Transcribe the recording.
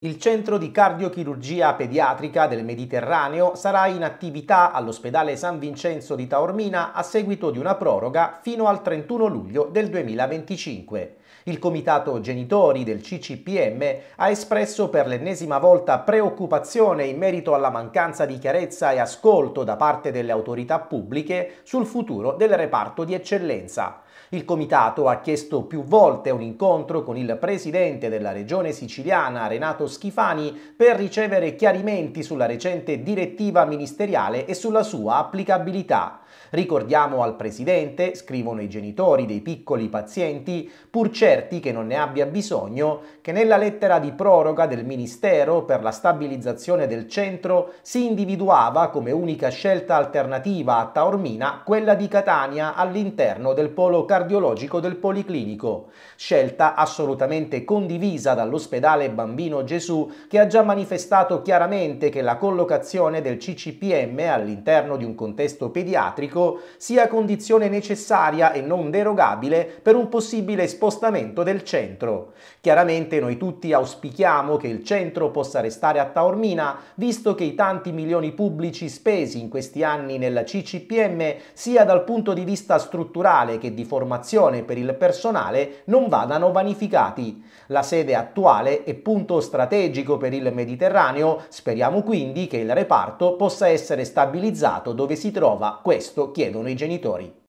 Il centro di cardiochirurgia pediatrica del Mediterraneo sarà in attività all'ospedale San Vincenzo di Taormina a seguito di una proroga fino al 31 luglio del 2025. Il comitato genitori del CCPM ha espresso per l'ennesima volta preoccupazione in merito alla mancanza di chiarezza e ascolto da parte delle autorità pubbliche sul futuro del reparto di eccellenza. Il comitato ha chiesto più volte un incontro con il presidente della regione siciliana Renato Schifani per ricevere chiarimenti sulla recente direttiva ministeriale e sulla sua applicabilità. Ricordiamo al Presidente, scrivono i genitori dei piccoli pazienti, pur certi che non ne abbia bisogno, che nella lettera di proroga del Ministero per la stabilizzazione del centro si individuava come unica scelta alternativa a Taormina quella di Catania all'interno del polo cardiologico del Policlinico, scelta assolutamente condivisa dall'ospedale Bambino Gesù Gesù, che ha già manifestato chiaramente che la collocazione del CCPM all'interno di un contesto pediatrico sia condizione necessaria e non derogabile per un possibile spostamento del centro. Chiaramente noi tutti auspichiamo che il centro possa restare a Taormina, visto che i tanti milioni pubblici spesi in questi anni nella CCPM, sia dal punto di vista strutturale che di formazione per il personale, non vadano vanificati. La sede attuale è punto strategico strategico per il Mediterraneo, speriamo quindi che il reparto possa essere stabilizzato dove si trova, questo chiedono i genitori.